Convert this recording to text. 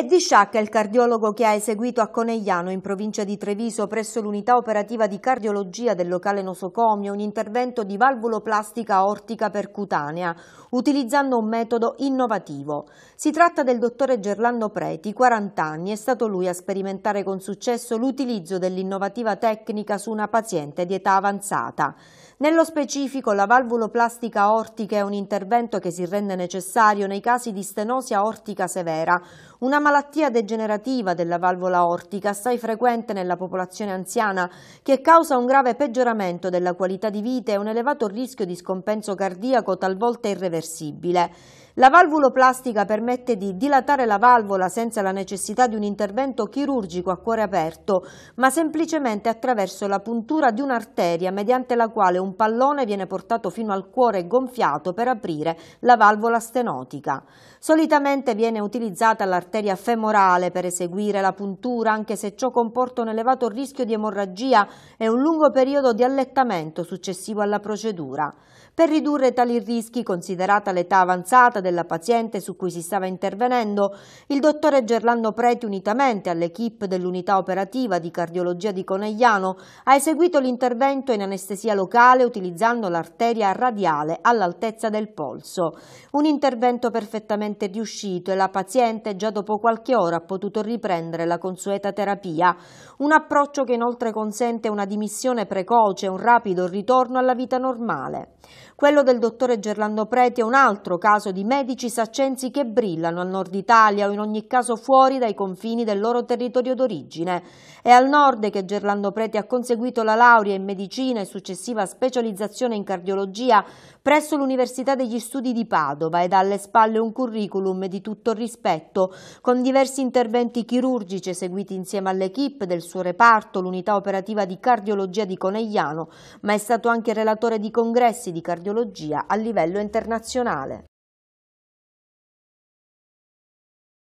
È di Sciacca il cardiologo che ha eseguito a Conegliano, in provincia di Treviso, presso l'unità operativa di cardiologia del locale nosocomio, un intervento di valvoloplastica ortica percutanea, utilizzando un metodo innovativo. Si tratta del dottore Gerlando Preti, 40 anni, è stato lui a sperimentare con successo l'utilizzo dell'innovativa tecnica su una paziente di età avanzata. Nello specifico la valvuloplastica ortica è un intervento che si rende necessario nei casi di stenosi aortica severa, una malattia degenerativa della valvola ortica assai frequente nella popolazione anziana che causa un grave peggioramento della qualità di vita e un elevato rischio di scompenso cardiaco talvolta irreversibile. La valvuloplastica permette di dilatare la valvola senza la necessità di un intervento chirurgico a cuore aperto, ma semplicemente attraverso la puntura di un'arteria mediante la quale un un pallone viene portato fino al cuore gonfiato per aprire la valvola stenotica. Solitamente viene utilizzata l'arteria femorale per eseguire la puntura, anche se ciò comporta un elevato rischio di emorragia e un lungo periodo di allettamento successivo alla procedura. Per ridurre tali rischi, considerata l'età avanzata della paziente su cui si stava intervenendo, il dottore Gerlando Preti, unitamente all'equipe dell'unità operativa di cardiologia di Conegliano, ha eseguito l'intervento in anestesia locale spinale utilizzando l'arteria radiale all'altezza del polso. Un intervento perfettamente riuscito e la paziente già dopo qualche ora ha potuto riprendere la consueta terapia. Un approccio che inoltre consente una dimissione precoce e un rapido ritorno alla vita normale. Quello del dottore Gerlando Preti è un altro caso di medici saccensi che brillano al nord Italia o in ogni caso fuori dai confini del loro territorio d'origine. È al nord che Gerlando Preti ha conseguito la laurea in medicina e successiva specializzazione specializzazione in cardiologia presso l'Università degli Studi di Padova ed ha alle spalle un curriculum di tutto rispetto, con diversi interventi chirurgici eseguiti insieme all'equipe del suo reparto, l'unità operativa di cardiologia di Conegliano, ma è stato anche relatore di congressi di cardiologia a livello internazionale.